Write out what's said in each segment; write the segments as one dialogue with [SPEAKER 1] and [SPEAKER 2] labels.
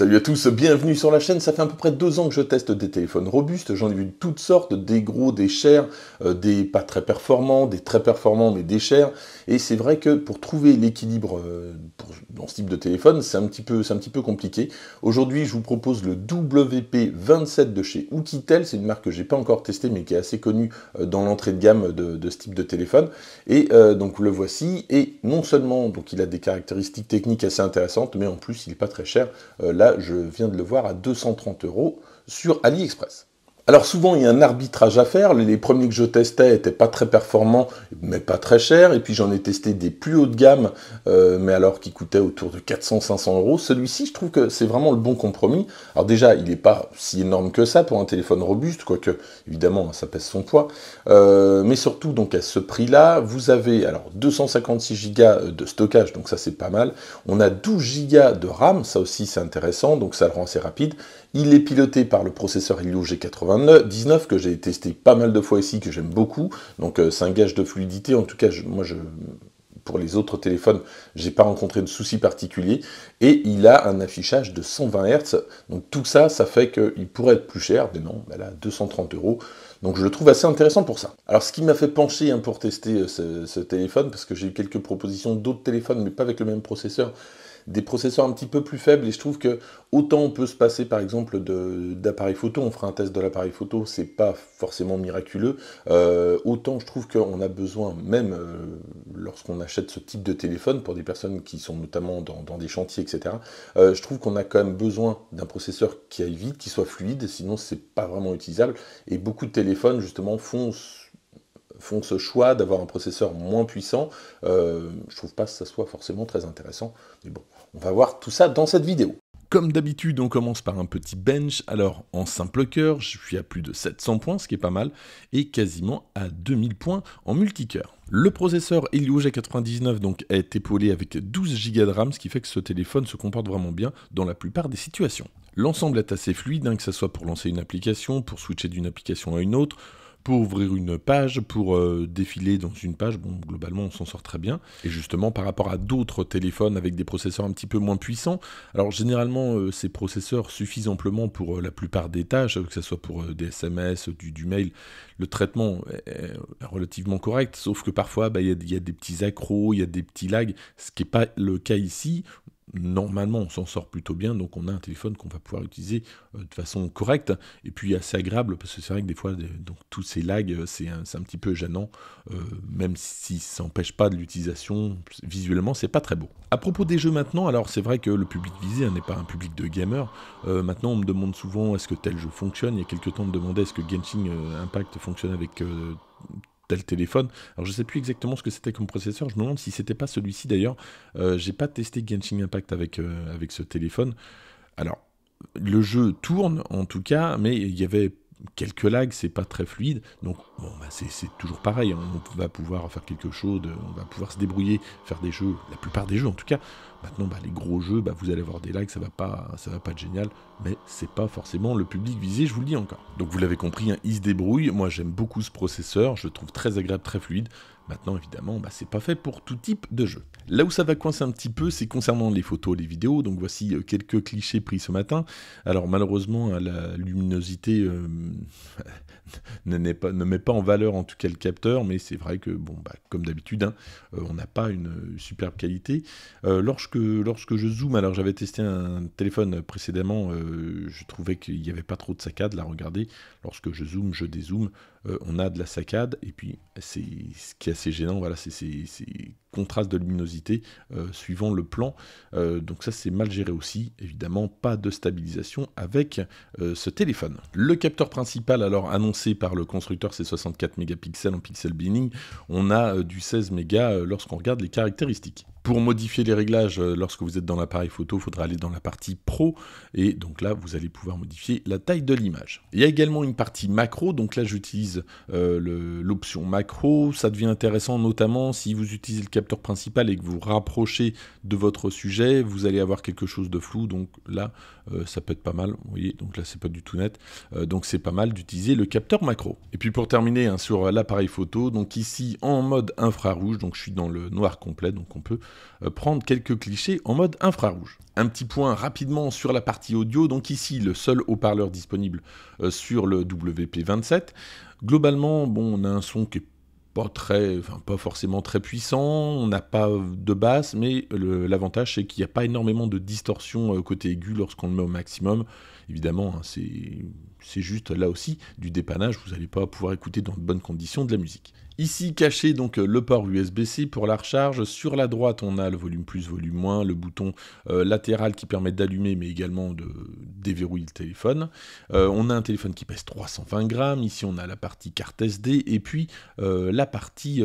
[SPEAKER 1] Salut à tous, bienvenue sur la chaîne. Ça fait à peu près deux ans que je teste des téléphones robustes. J'en ai vu toutes sortes, des gros, des chers, euh, des pas très performants, des très performants mais des chers. Et c'est vrai que pour trouver l'équilibre euh, dans ce type de téléphone, c'est un petit peu, un petit peu compliqué. Aujourd'hui, je vous propose le WP27 de chez Oukitel. C'est une marque que je n'ai pas encore testée mais qui est assez connue euh, dans l'entrée de gamme de, ce type de téléphone. Et donc le voici. Et non seulement donc il a des caractéristiques techniques assez intéressantes, mais en plus il n'est pas très cher. là, je viens de le voir à 230 euros sur AliExpress. Alors souvent, il y a un arbitrage à faire. Les premiers que je testais n'étaient pas très performants, mais pas très chers. Et puis j'en ai testé des plus haut de gamme, euh, mais alors qui coûtaient autour de 400-500 euros. Celui-ci, je trouve que c'est vraiment le bon compromis. Alors déjà, il n'est pas si énorme que ça pour un téléphone robuste, quoique évidemment, ça pèse son poids. Euh, mais surtout, donc à ce prix-là, vous avez alors 256 Go de stockage, donc ça c'est pas mal. On a 12 Go de RAM, ça aussi c'est intéressant, donc ça le rend assez rapide. Il est piloté par le processeur Helio G80 19 que j'ai testé pas mal de fois ici, que j'aime beaucoup. Donc euh, c'est un gage de fluidité. En tout cas, moi, je, pour les autres téléphones, j'ai pas rencontré de soucis particuliers. Et il a un affichage de 120 Hz. Donc tout ça, ça fait qu'il pourrait être plus cher, mais non, elle ben là, 230 euros. Donc je le trouve assez intéressant pour ça. Alors ce qui m'a fait pencher hein, pour tester euh, ce téléphone, parce que j'ai eu quelques propositions d'autres téléphones, mais pas avec le même processeur, des processeurs un petit peu plus faibles et je trouve que autant on peut se passer par exemple d'appareil photo, on fera un test de l'appareil photo, c'est pas forcément miraculeux, euh, autant je trouve qu'on a besoin, même euh, lorsqu'on achète ce type de téléphone, pour des personnes qui sont notamment dans, des chantiers, etc., euh, je trouve qu'on a quand même besoin d'un processeur qui aille vite, qui soit fluide, sinon c'est pas vraiment utilisable, et beaucoup de téléphones justement font font ce choix d'avoir un processeur moins puissant, euh, je trouve pas que ça soit forcément très intéressant. Mais bon, on va voir tout ça dans cette vidéo. Comme d'habitude, on commence par un petit bench. Alors, en simple cœur, je suis à plus de 700 points, ce qui est pas mal, et quasiment à 2000 points en multicœur. Le processeur Helio G99 donc, est épaulé avec 12 Go de RAM, ce qui fait que ce téléphone se comporte vraiment bien dans la plupart des situations. L'ensemble est assez fluide, hein, que ce soit pour lancer une application, pour switcher d'une application à une autre, pour ouvrir une page, pour euh, défiler dans une page. Bon, globalement, on s'en sort très bien. Et justement, par rapport à d'autres téléphones avec des processeurs un petit peu moins puissants, alors généralement, euh, ces processeurs suffisent amplement pour euh, la plupart des tâches, que ce soit pour des SMS, du, du, mail. Le traitement est, relativement correct, sauf que parfois, bah, il y, y, a des petits accros, il y a des petits lags, ce qui n'est pas le cas ici normalement, on s'en sort plutôt bien, donc on a un téléphone qu'on va pouvoir utiliser euh, de façon correcte et puis assez agréable, parce que c'est vrai que des fois, donc, tous ces lags, euh, c'est un, petit peu gênant, euh, même si ça n'empêche pas de l'utilisation, visuellement, c'est pas très beau. À propos des jeux maintenant, alors c'est vrai que le public visé hein, n'est pas un public de gamers. maintenant, on me demande souvent est-ce que tel jeu fonctionne. Il y a quelques temps, on me demandait est-ce que Genshin Impact fonctionne avec tel téléphone. Alors je sais plus exactement ce que c'était comme processeur, je me demande si c'était pas celui-ci d'ailleurs. Euh, j'ai pas testé Genshin Impact avec, euh, avec ce téléphone. Alors, le jeu tourne en tout cas, mais il y avait quelques lags, c'est pas très fluide. Donc bah, c'est toujours pareil, on va pouvoir faire quelque chose, on va pouvoir se débrouiller, faire des jeux, la plupart des jeux en tout cas. Maintenant, bah, les gros jeux, bah, vous allez avoir des lags, ça va pas, ça va pas être génial, mais c'est pas forcément le public visé, je vous le dis encore. Donc vous l'avez compris, hein, il se débrouille. Moi, j'aime beaucoup ce processeur, je le trouve très agréable, très fluide. Maintenant, évidemment, bah, c'est pas fait pour tout type de jeu. Là où ça va coincer un petit peu, c'est concernant les photos, les vidéos. Donc voici euh, quelques clichés pris ce matin. Alors malheureusement, hein, la luminosité euh, ne, met pas en valeur en tout cas le capteur, mais c'est vrai que bon, bah, comme d'habitude, hein, euh, on n'a pas une superbe qualité. lorsque, lorsque je zoome, alors j'avais testé un téléphone précédemment, je trouvais qu'il n'y avait pas trop de saccade. Là, regardez, lorsque je zoome, je dézoome, on a de la saccade. Et puis c'est ce qui est c'est gênant, voilà, c'est ces contrastes de luminosité euh, suivant le plan. Euh, donc ça c'est mal géré aussi, évidemment pas de stabilisation avec euh, ce téléphone. Le capteur principal alors annoncé par le constructeur c'est 64 mégapixels en pixel binning, on a du 16 mégas lorsqu'on regarde les caractéristiques pour modifier les réglages, euh, lorsque vous êtes dans l'appareil photo, il faudra aller dans la partie Pro, et donc là, vous allez pouvoir modifier la taille de l'image. Il y a également une partie macro, donc là, j'utilise euh, l'option macro. Ça devient intéressant, notamment si vous utilisez le capteur principal et que vous rapprochez de votre sujet, vous allez avoir quelque chose de flou, donc là, euh, ça peut être pas mal. Vous voyez, donc là, c'est pas du tout net. Euh, donc c'est pas mal d'utiliser le capteur macro. Et puis pour terminer hein, sur euh, l'appareil photo, donc ici en mode infrarouge, donc je suis dans le noir complet, donc on peut prendre quelques clichés en mode infrarouge. Un petit point rapidement sur la partie audio, donc ici le seul haut-parleur disponible sur le WP27. Globalement, bon, on a un son qui est pas très, enfin, pas forcément très puissant, on n'a pas de basse, mais l'avantage c'est qu'il n'y a pas énormément de distorsion euh, côté aigu lorsqu'on le met au maximum. Évidemment, hein, c'est c'est juste là aussi du dépannage, vous n'allez pas pouvoir écouter dans de bonnes conditions de la musique. Ici caché donc euh, le port USB-C pour la recharge, sur la droite on a le volume plus, volume moins, le bouton euh, latéral qui permet d'allumer mais également de déverrouiller le téléphone. Euh, on a un téléphone qui pèse 320 grammes, ici on a la partie carte SD et puis la partie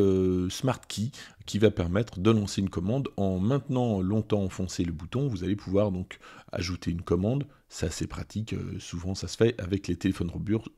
[SPEAKER 1] Smart Key qui va permettre de lancer une commande en maintenant longtemps enfoncé le bouton, vous allez pouvoir donc ajouter une commande, c'est assez pratique. Euh, souvent, ça se fait avec les téléphones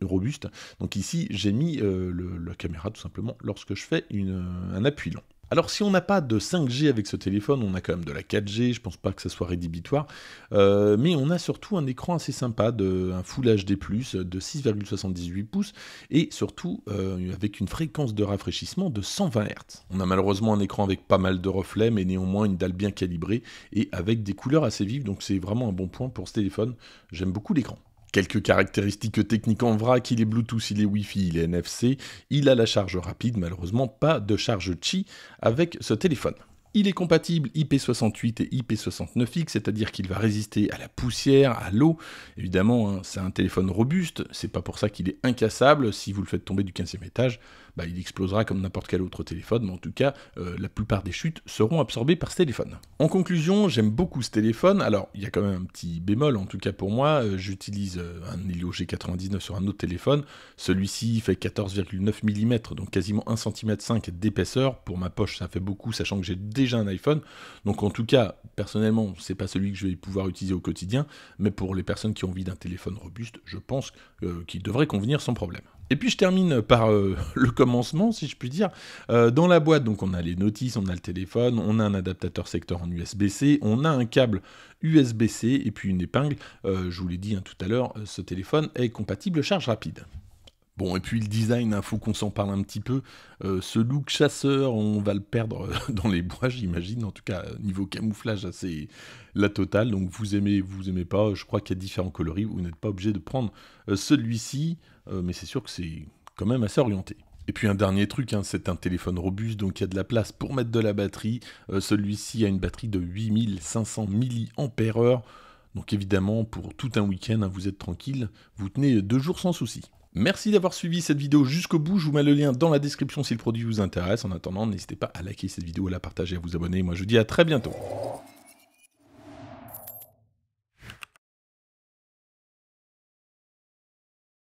[SPEAKER 1] robustes. Donc ici, j'ai mis euh, la caméra tout simplement lorsque je fais un appui long. Alors si on n'a pas de 5G avec ce téléphone, on a quand même de la 4G, je pense pas que ça soit rédhibitoire, euh, mais on a surtout un écran assez sympa, de, un Full HD+, de 6,78 pouces, et surtout euh, avec une fréquence de rafraîchissement de 120 Hz. On a malheureusement un écran avec pas mal de reflets, mais néanmoins une dalle bien calibrée, et avec des couleurs assez vives, donc c'est vraiment un bon point pour ce téléphone, j'aime beaucoup l'écran. Quelques caractéristiques techniques en vrac, il est Bluetooth, il est Wi-Fi, il est NFC, il a la charge rapide, malheureusement pas de charge Qi avec ce téléphone. Il est compatible IP68 et IP69X, c'est-à-dire qu'il va résister à la poussière, à l'eau. Évidemment, hein, c'est un téléphone robuste, c'est pas pour ça qu'il est incassable. Si vous le faites tomber du 15e étage, bah, il explosera comme n'importe quel autre téléphone, mais en tout cas, euh, la plupart des chutes seront absorbées par ce téléphone. En conclusion, j'aime beaucoup ce téléphone. Alors, il y a quand même un petit bémol, en tout cas pour moi. Euh, j'utilise euh, un Helio G99 sur un autre téléphone. Celui-ci fait 14,9 mm, donc quasiment 1,5 cm d'épaisseur. Pour ma poche, ça fait beaucoup, sachant que j'ai déjà un iPhone. Donc en tout cas, personnellement, c'est pas celui que je vais pouvoir utiliser au quotidien, mais pour les personnes qui ont envie d'un téléphone robuste, je pense euh, qu'il devrait convenir sans problème. Et puis je termine par euh, le commencement, si je puis dire. Euh, dans la boîte, donc on a les notices, on a le téléphone, on a un adaptateur secteur en USB-C, on a un câble USB-C et puis une épingle. je vous l'ai dit hein, tout à l'heure, ce téléphone est compatible charge rapide. Bon, et puis le design, il hein, faut qu'on s'en parle un petit peu. Euh, ce look chasseur, on va le perdre dans les bois, j'imagine. En tout cas, niveau camouflage, c'est la totale. Donc vous aimez, vous aimez pas. Je crois qu'il y a différents coloris. Vous n'êtes pas obligé de prendre euh, celui-ci. Euh, mais c'est sûr que c'est quand même assez orienté. Et puis un dernier truc, hein, c'est un téléphone robuste, donc il y a de la place pour mettre de la batterie. Celui-ci a une batterie de 8500 mAh. Donc évidemment, pour tout un week-end, hein, vous êtes tranquille, vous tenez deux jours sans souci. Merci d'avoir suivi cette vidéo jusqu'au bout, je vous mets le lien dans la description si le produit vous intéresse. En attendant, n'hésitez pas à liker cette vidéo, à la partager, à vous abonner. Moi je vous dis à très bientôt.